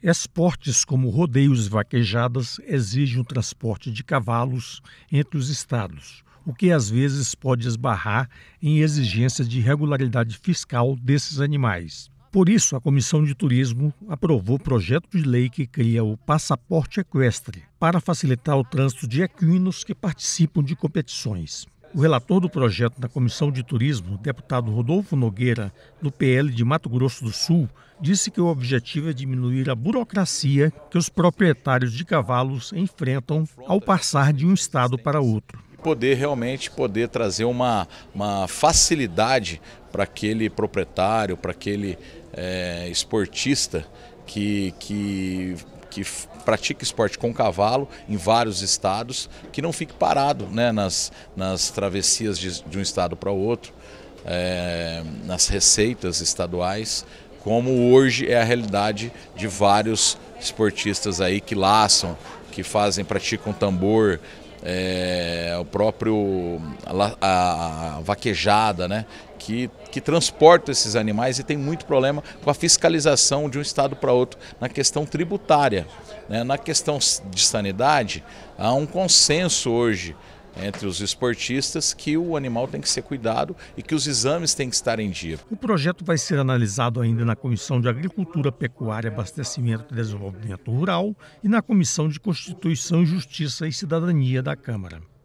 Esportes como rodeios e vaquejadas exigem o transporte de cavalos entre os estados, o que às vezes pode esbarrar em exigências de regularidade fiscal desses animais. Por isso, a Comissão de Turismo aprovou o projeto de lei que cria o passaporte equestre para facilitar o trânsito de equinos que participam de competições. O relator do projeto da Comissão de Turismo, deputado Rodolfo Nogueira, do PL de Mato Grosso do Sul, disse que o objetivo é diminuir a burocracia que os proprietários de cavalos enfrentam ao passar de um estado para outro. Poder realmente poder trazer uma, uma facilidade para aquele proprietário, para aquele é, esportista que, que que pratica esporte com cavalo em vários estados, que não fique parado né, nas, nas travessias de, de um estado para o outro, é, nas receitas estaduais, como hoje é a realidade de vários esportistas aí que laçam, que fazem, praticam tambor, é, o próprio a, a, vaquejada, né? Que, que transporta esses animais e tem muito problema com a fiscalização de um estado para outro na questão tributária. Né? Na questão de sanidade, há um consenso hoje entre os esportistas que o animal tem que ser cuidado e que os exames têm que estar em dia. O projeto vai ser analisado ainda na Comissão de Agricultura, Pecuária, Abastecimento e Desenvolvimento Rural e na Comissão de Constituição, Justiça e Cidadania da Câmara.